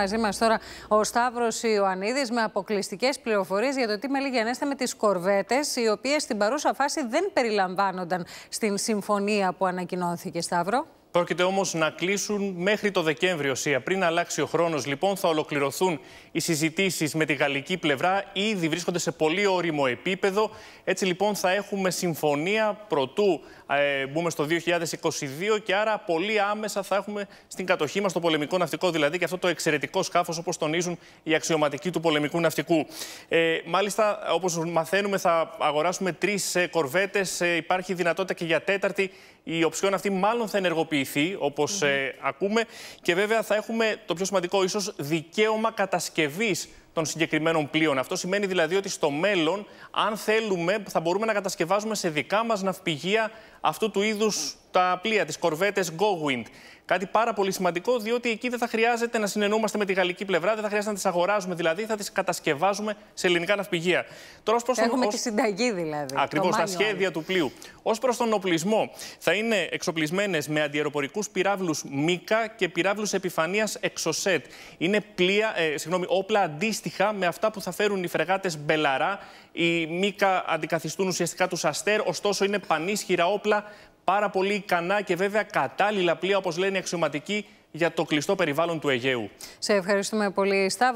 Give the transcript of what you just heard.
Μαζί μας τώρα ο Σταύρος Ιωαννίδης με αποκλειστικές πληροφορίες για το τι με ανέστα με τις κορβέτες, οι οποίες στην παρούσα φάση δεν περιλαμβάνονταν στην συμφωνία που ανακοινώθηκε. Σταύρο. Πρόκειται όμως να κλείσουν μέχρι το Δεκέμβριο Σία. Πριν αλλάξει ο χρόνος, λοιπόν, θα ολοκληρωθούν οι συζητήσεις με τη γαλλική πλευρά. Ήδη βρίσκονται σε πολύ όριμο επίπεδο. Έτσι, λοιπόν, θα έχουμε συμφωνία πρωτού ε, μπούμε στο 2022 και άρα πολύ άμεσα θα έχουμε στην κατοχή μας το πολεμικό ναυτικό, δηλαδή και αυτό το εξαιρετικό σκάφος, όπως τονίζουν οι αξιωματικοί του πολεμικού ναυτικού. Ε, μάλιστα, όπως μαθαίνουμε, θα αγοράσουμε τρεις ε, κορβέτες. Ε, υπάρχει δυνατότητα και για τέταρτη. Η οψιόν αυτή μάλλον θα ενεργοποιηθεί όπως όπως ε, ακούμε. Και βέβαια θα έχουμε το πιο σημαντικό, ίσως δικαίωμα κατασκευής των συγκεκριμένων πλοίων. Αυτό σημαίνει δηλαδή ότι στο μέλλον, αν θέλουμε, θα μπορούμε να κατασκευάζουμε σε δικά μας ναυπηγεία αυτού του είδους τα πλοία, τις κορβέτε Go Κάτι πάρα πολύ σημαντικό, διότι εκεί δεν θα χρειάζεται να συνεννούμαστε με τη γαλλική πλευρά, δεν θα χρειάζεται να τις αγοράζουμε δηλαδή, θα τις κατασκευάζουμε σε ελληνικά ναυπηγεία. Τώρα, προς Έχουμε τη συνταγή δηλαδή. Ακριβώς, τα σχέδια του πλοίου. Ως προς τον οπλισμό, θα είναι εξοπλισμένες με αντιεροπορικούς πυράβλους Μίκα και πυράβλους επιφανείας εξοσέτ. Είναι πλοία, ε, συγγνώμη, όπλα αντίστοιχα με αυτά που θα φέρουν οι φρεγάτες Μπελαρά. Οι Μίκα αντικαθιστούν ουσιαστικά τους Αστέρ, ωστόσο είναι πανίσχυρα όπλα, πάρα πολύ ικανά και βέβαια κατάλληλα πλοία, όπως λένε οι αξιωματικοί, για το κλειστό περιβάλλον του Αιγαίου. Σε ευχαριστούμε πολύ, Σταύρο.